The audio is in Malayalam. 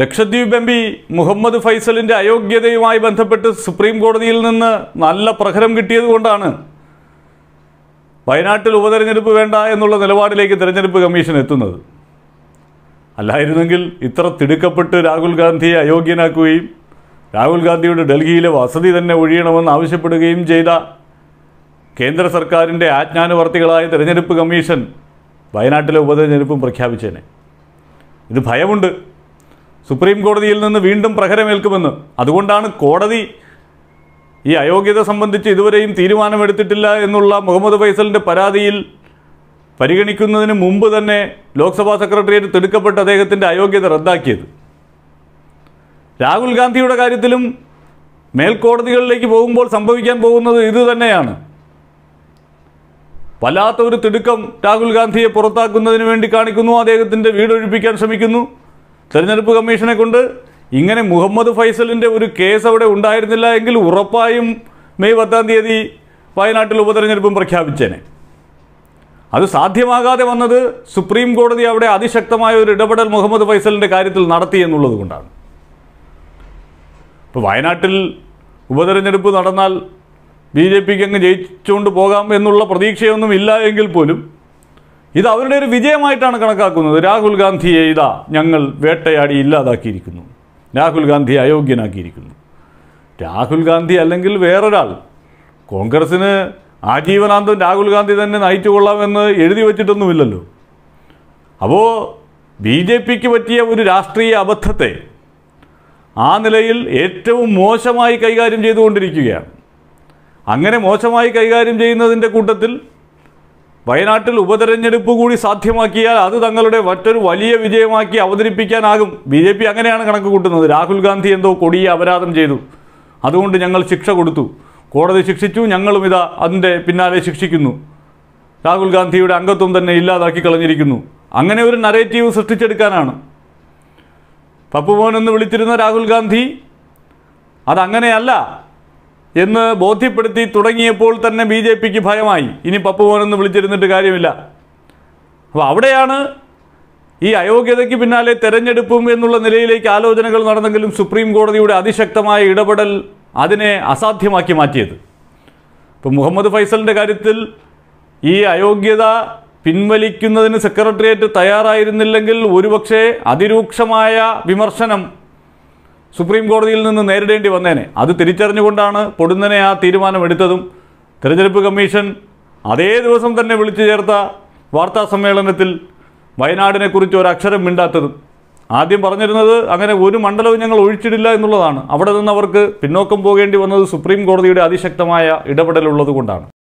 ലക്ഷദ്വീപ് എം പി മുഹമ്മദ് ഫൈസലിൻ്റെ അയോഗ്യതയുമായി ബന്ധപ്പെട്ട് സുപ്രീം കോടതിയിൽ നിന്ന് നല്ല പ്രഹരം കിട്ടിയതുകൊണ്ടാണ് വയനാട്ടിൽ ഉപതെരഞ്ഞെടുപ്പ് വേണ്ട എന്നുള്ള നിലപാടിലേക്ക് തിരഞ്ഞെടുപ്പ് കമ്മീഷൻ എത്തുന്നത് അല്ലായിരുന്നെങ്കിൽ ഇത്ര തിടുക്കപ്പെട്ട് രാഹുൽ ഗാന്ധിയെ അയോഗ്യനാക്കുകയും രാഹുൽ ഗാന്ധിയുടെ ഡൽഹിയിലെ വസതി തന്നെ ഒഴിയണമെന്ന് ആവശ്യപ്പെടുകയും ചെയ്ത കേന്ദ്ര സർക്കാരിൻ്റെ ആജ്ഞാനുവർത്തികളായ തിരഞ്ഞെടുപ്പ് കമ്മീഷൻ വയനാട്ടിലെ ഉപതെരഞ്ഞെടുപ്പും പ്രഖ്യാപിച്ചേനെ ഇത് ഭയമുണ്ട് സുപ്രീം കോടതിയിൽ നിന്ന് വീണ്ടും പ്രഹരമേൽക്കുമെന്ന് അതുകൊണ്ടാണ് കോടതി ഈ അയോഗ്യത സംബന്ധിച്ച് ഇതുവരെയും തീരുമാനമെടുത്തിട്ടില്ല എന്നുള്ള മുഹമ്മദ് ഫൈസലിൻ്റെ പരാതിയിൽ പരിഗണിക്കുന്നതിന് മുമ്പ് തന്നെ ലോക്സഭാ സെക്രട്ടേറിയറ്റ് തിടുക്കപ്പെട്ട് അദ്ദേഹത്തിൻ്റെ അയോഗ്യത റദ്ദാക്കിയത് രാഹുൽ ഗാന്ധിയുടെ കാര്യത്തിലും മേൽക്കോടതികളിലേക്ക് പോകുമ്പോൾ സംഭവിക്കാൻ പോകുന്നത് ഇത് തന്നെയാണ് വല്ലാത്ത ഒരു തിടുക്കം രാഹുൽ ഗാന്ധിയെ പുറത്താക്കുന്നതിന് വേണ്ടി കാണിക്കുന്നു അദ്ദേഹത്തിൻ്റെ വീടൊഴിപ്പിക്കാൻ ശ്രമിക്കുന്നു തെരഞ്ഞെടുപ്പ് കമ്മീഷനെ കൊണ്ട് ഇങ്ങനെ മുഹമ്മദ് ഫൈസലിൻ്റെ ഒരു കേസ് അവിടെ ഉണ്ടായിരുന്നില്ല എങ്കിൽ ഉറപ്പായും മെയ് പത്താം തീയതി വയനാട്ടിൽ ഉപതെരഞ്ഞെടുപ്പും പ്രഖ്യാപിച്ചേനെ അത് സാധ്യമാകാതെ വന്നത് സുപ്രീം കോടതി അവിടെ അതിശക്തമായ ഒരു ഇടപെടൽ മുഹമ്മദ് ഫൈസലിൻ്റെ കാര്യത്തിൽ നടത്തി എന്നുള്ളത് കൊണ്ടാണ് ഇപ്പോൾ വയനാട്ടിൽ ഉപതെരഞ്ഞെടുപ്പ് നടന്നാൽ ബി ജെ പിക്ക് അങ്ങ് ജയിച്ചുകൊണ്ട് പോകാം എന്നുള്ള പ്രതീക്ഷയൊന്നും ഇല്ല എങ്കിൽ പോലും ഇത് അവരുടെ ഒരു വിജയമായിട്ടാണ് കണക്കാക്കുന്നത് രാഹുൽ ഗാന്ധിയെ ഇതാ ഞങ്ങൾ വേട്ടയാടി ഇല്ലാതാക്കിയിരിക്കുന്നു രാഹുൽ ഗാന്ധിയെ അയോഗ്യനാക്കിയിരിക്കുന്നു രാഹുൽ ഗാന്ധി അല്ലെങ്കിൽ വേറൊരാൾ കോൺഗ്രസ്സിന് ആജീവനാന്തം രാഹുൽ ഗാന്ധി തന്നെ നയിച്ചു കൊള്ളാമെന്ന് എഴുതി വച്ചിട്ടൊന്നുമില്ലല്ലോ അപ്പോൾ ബി ജെ പിക്ക് പറ്റിയ ഒരു രാഷ്ട്രീയ അബദ്ധത്തെ ആ നിലയിൽ ഏറ്റവും മോശമായി കൈകാര്യം ചെയ്തുകൊണ്ടിരിക്കുകയാണ് അങ്ങനെ മോശമായി കൈകാര്യം ചെയ്യുന്നതിൻ്റെ കൂട്ടത്തിൽ വയനാട്ടിൽ ഉപതെരഞ്ഞെടുപ്പ് കൂടി സാധ്യമാക്കിയാൽ അത് തങ്ങളുടെ മറ്റൊരു വലിയ വിജയമാക്കി അവതരിപ്പിക്കാനാകും ബി ജെ പി അങ്ങനെയാണ് കണക്ക് കൂട്ടുന്നത് രാഹുൽ ഗാന്ധി എന്തോ കൊടിയ അപരാധം ചെയ്തു അതുകൊണ്ട് ഞങ്ങൾ ശിക്ഷ കൊടുത്തു കോടതി ശിക്ഷിച്ചു ഞങ്ങളും ഇതാ അതിൻ്റെ പിന്നാലെ ശിക്ഷിക്കുന്നു രാഹുൽ ഗാന്ധിയുടെ അംഗത്വം തന്നെ ഇല്ലാതാക്കി കളഞ്ഞിരിക്കുന്നു അങ്ങനെ ഒരു നരേറ്റീവ് സൃഷ്ടിച്ചെടുക്കാനാണ് പപ്പുമോൻ എന്ന് വിളിച്ചിരുന്ന രാഹുൽ ഗാന്ധി അതങ്ങനെയല്ല എന്ന് ബോധ്യപ്പെടുത്തി തുടങ്ങിയപ്പോൾ തന്നെ ബി ജെ പിക്ക് ഭയമായി ഇനി പപ്പു മോനെന്ന് വിളിച്ചിരുന്നിട്ട് കാര്യമില്ല അപ്പോൾ അവിടെയാണ് ഈ അയോഗ്യതയ്ക്ക് പിന്നാലെ തെരഞ്ഞെടുപ്പും എന്നുള്ള നിലയിലേക്ക് ആലോചനകൾ നടന്നെങ്കിലും സുപ്രീം കോടതിയുടെ അതിശക്തമായ ഇടപെടൽ അതിനെ അസാധ്യമാക്കി മാറ്റിയത് ഇപ്പം മുഹമ്മദ് ഫൈസലിൻ്റെ കാര്യത്തിൽ ഈ അയോഗ്യത പിൻവലിക്കുന്നതിന് സെക്രട്ടേറിയറ്റ് തയ്യാറായിരുന്നില്ലെങ്കിൽ ഒരുപക്ഷെ അതിരൂക്ഷമായ വിമർശനം സുപ്രീം കോടതിയിൽ നിന്ന് നേരിടേണ്ടി വന്നേനെ അത് തിരിച്ചറിഞ്ഞുകൊണ്ടാണ് പൊടുന്നനെ ആ തീരുമാനമെടുത്തതും തെരഞ്ഞെടുപ്പ് കമ്മീഷൻ അതേ ദിവസം തന്നെ വിളിച്ചു ചേർത്ത വാർത്താ സമ്മേളനത്തിൽ വയനാടിനെക്കുറിച്ച് ഒരു അക്ഷരം മിണ്ടാത്തതും ആദ്യം പറഞ്ഞിരുന്നത് അങ്ങനെ ഒരു മണ്ഡലവും ഞങ്ങൾ ഒഴിച്ചിടില്ല എന്നുള്ളതാണ് അവിടെ നിന്ന് അവർക്ക് പിന്നോക്കം പോകേണ്ടി വന്നത് സുപ്രീം കോടതിയുടെ അതിശക്തമായ ഇടപെടലുള്ളതുകൊണ്ടാണ്